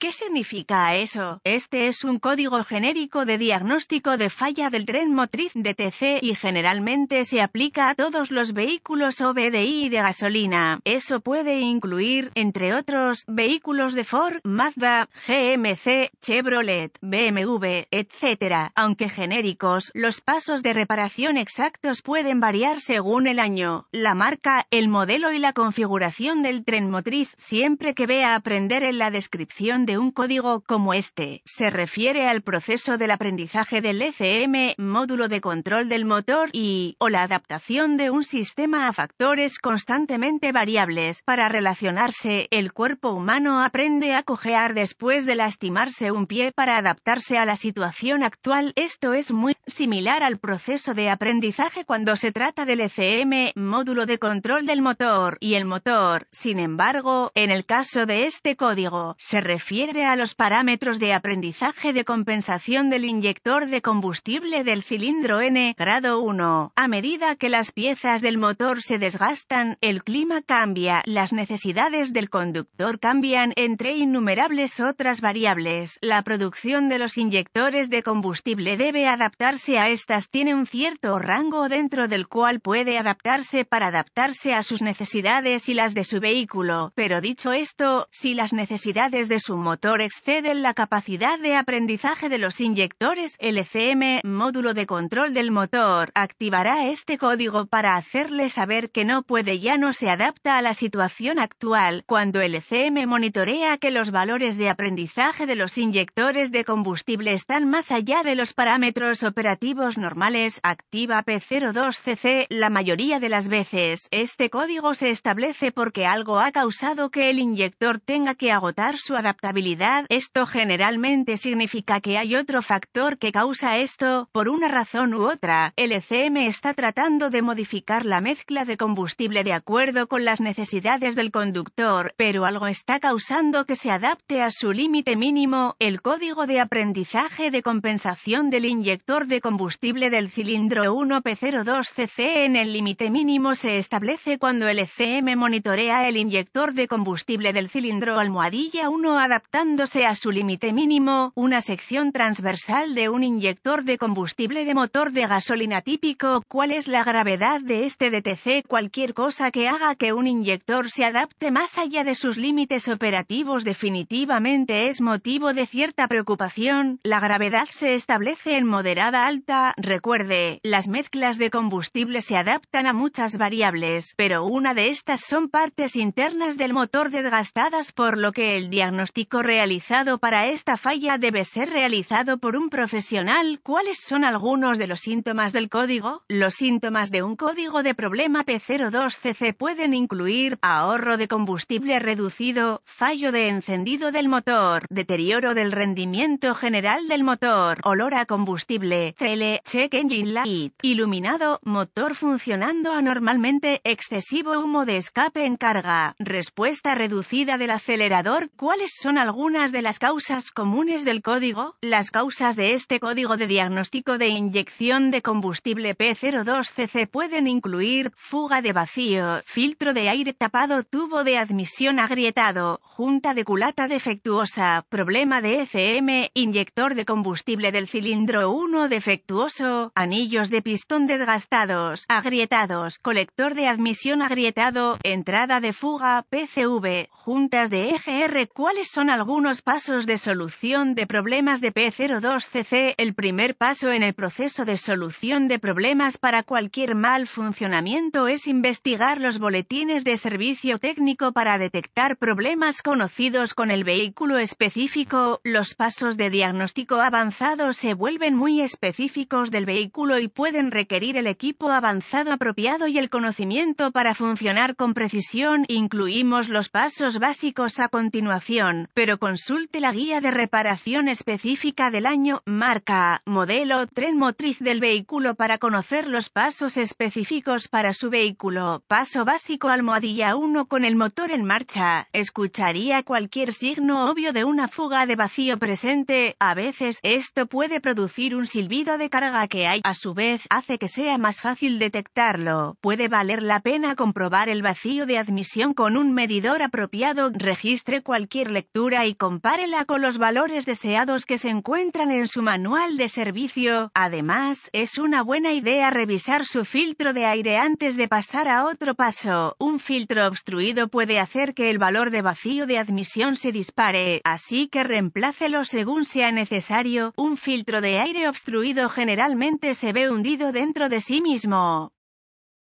¿Qué significa eso? Este es un código genérico de diagnóstico de falla del tren motriz DTC y generalmente se aplica a todos los vehículos OBDI de gasolina. Eso puede incluir, entre otros, vehículos de Ford, Mazda, GMC, Chevrolet, BMW, etc. Aunque genéricos, los pasos de reparación exactos pueden variar según el año, la marca, el modelo y la configuración del tren motriz, siempre que vea aprender en la descripción de un código como este se refiere al proceso del aprendizaje del ECM, módulo de control del motor y o la adaptación de un sistema a factores constantemente variables para relacionarse. El cuerpo humano aprende a cojear después de lastimarse un pie para adaptarse a la situación actual. Esto es muy similar al proceso de aprendizaje cuando se trata del ECM, módulo de control del motor y el motor. Sin embargo, en el caso de este código, se refiere a los parámetros de aprendizaje de compensación del inyector de combustible del cilindro N, grado 1. A medida que las piezas del motor se desgastan, el clima cambia, las necesidades del conductor cambian, entre innumerables otras variables. La producción de los inyectores de combustible debe adaptarse a estas, tiene un cierto rango dentro del cual puede adaptarse para adaptarse a sus necesidades y las de su vehículo, pero dicho esto, si las necesidades de su motor excede la capacidad de aprendizaje de los inyectores LCM, módulo de control del motor, activará este código para hacerle saber que no puede ya no se adapta a la situación actual, cuando el LCM monitorea que los valores de aprendizaje de los inyectores de combustible están más allá de los parámetros operativos normales, activa P02CC la mayoría de las veces. Este código se establece porque algo ha causado que el inyector tenga que agotar su adaptabilidad esto generalmente significa que hay otro factor que causa esto, por una razón u otra, el ECM está tratando de modificar la mezcla de combustible de acuerdo con las necesidades del conductor, pero algo está causando que se adapte a su límite mínimo, el código de aprendizaje de compensación del inyector de combustible del cilindro 1P02CC en el límite mínimo se establece cuando el ECM monitorea el inyector de combustible del cilindro almohadilla 1 adaptado adaptándose a su límite mínimo, una sección transversal de un inyector de combustible de motor de gasolina típico, cuál es la gravedad de este DTC, cualquier cosa que haga que un inyector se adapte más allá de sus límites operativos definitivamente es motivo de cierta preocupación, la gravedad se establece en moderada alta, recuerde, las mezclas de combustible se adaptan a muchas variables, pero una de estas son partes internas del motor desgastadas por lo que el diagnóstico realizado para esta falla debe ser realizado por un profesional. ¿Cuáles son algunos de los síntomas del código? Los síntomas de un código de problema P02CC pueden incluir ahorro de combustible reducido, fallo de encendido del motor, deterioro del rendimiento general del motor, olor a combustible, tele, check engine light, iluminado, motor funcionando anormalmente, excesivo humo de escape en carga, respuesta reducida del acelerador. ¿Cuáles son algunas de las causas comunes del código. Las causas de este código de diagnóstico de inyección de combustible P02CC pueden incluir fuga de vacío, filtro de aire tapado, tubo de admisión agrietado, junta de culata defectuosa, problema de FM, inyector de combustible del cilindro 1 defectuoso, anillos de pistón desgastados, agrietados, colector de admisión agrietado, entrada de fuga, PCV, juntas de EGR. ¿Cuáles son algunos pasos de solución de problemas de P02CC. El primer paso en el proceso de solución de problemas para cualquier mal funcionamiento es investigar los boletines de servicio técnico para detectar problemas conocidos con el vehículo específico. Los pasos de diagnóstico avanzado se vuelven muy específicos del vehículo y pueden requerir el equipo avanzado apropiado y el conocimiento para funcionar con precisión. Incluimos los pasos básicos a continuación, pero consulte la guía de reparación específica del año, marca, modelo, tren motriz del vehículo para conocer los pasos específicos para su vehículo. Paso básico almohadilla 1 con el motor en marcha. Escucharía cualquier signo obvio de una fuga de vacío presente. A veces esto puede producir un silbido de carga que hay, a su vez hace que sea más fácil detectarlo. Puede valer la pena comprobar el vacío de admisión con un medidor apropiado. Registre cualquier lectura y compárela con los valores deseados que se encuentran en su manual de servicio. Además, es una buena idea revisar su filtro de aire antes de pasar a otro paso. Un filtro obstruido puede hacer que el valor de vacío de admisión se dispare, así que reemplácelo según sea necesario. Un filtro de aire obstruido generalmente se ve hundido dentro de sí mismo.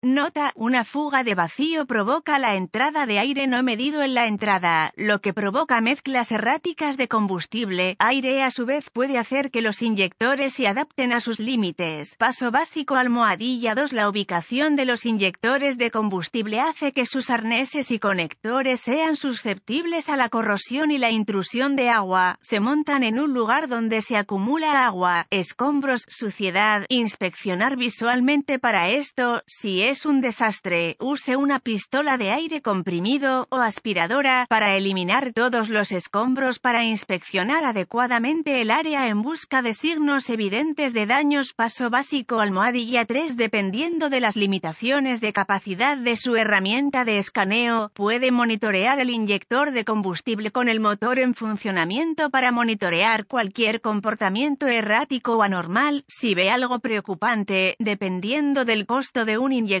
Nota, una fuga de vacío provoca la entrada de aire no medido en la entrada, lo que provoca mezclas erráticas de combustible. Aire a su vez puede hacer que los inyectores se adapten a sus límites. Paso básico almohadilla 2 La ubicación de los inyectores de combustible hace que sus arneses y conectores sean susceptibles a la corrosión y la intrusión de agua. Se montan en un lugar donde se acumula agua, escombros, suciedad. Inspeccionar visualmente para esto, si es es un desastre, use una pistola de aire comprimido o aspiradora para eliminar todos los escombros para inspeccionar adecuadamente el área en busca de signos evidentes de daños paso básico almohadilla 3 dependiendo de las limitaciones de capacidad de su herramienta de escaneo, puede monitorear el inyector de combustible con el motor en funcionamiento para monitorear cualquier comportamiento errático o anormal, si ve algo preocupante, dependiendo del costo de un inyector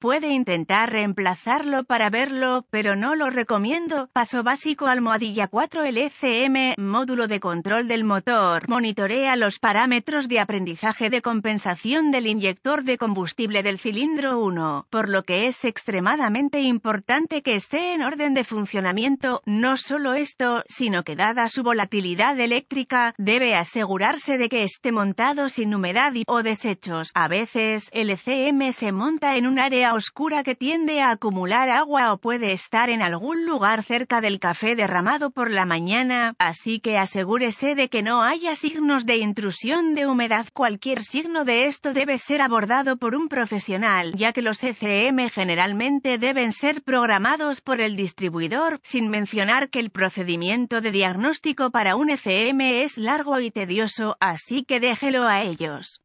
puede intentar reemplazarlo para verlo, pero no lo recomiendo. Paso básico almohadilla 4 LCM, módulo de control del motor, monitorea los parámetros de aprendizaje de compensación del inyector de combustible del cilindro 1, por lo que es extremadamente importante que esté en orden de funcionamiento, no solo esto, sino que dada su volatilidad eléctrica, debe asegurarse de que esté montado sin humedad o desechos. A veces, el se monta en un área oscura que tiende a acumular agua o puede estar en algún lugar cerca del café derramado por la mañana, así que asegúrese de que no haya signos de intrusión de humedad. Cualquier signo de esto debe ser abordado por un profesional, ya que los ECM generalmente deben ser programados por el distribuidor, sin mencionar que el procedimiento de diagnóstico para un ECM es largo y tedioso, así que déjelo a ellos.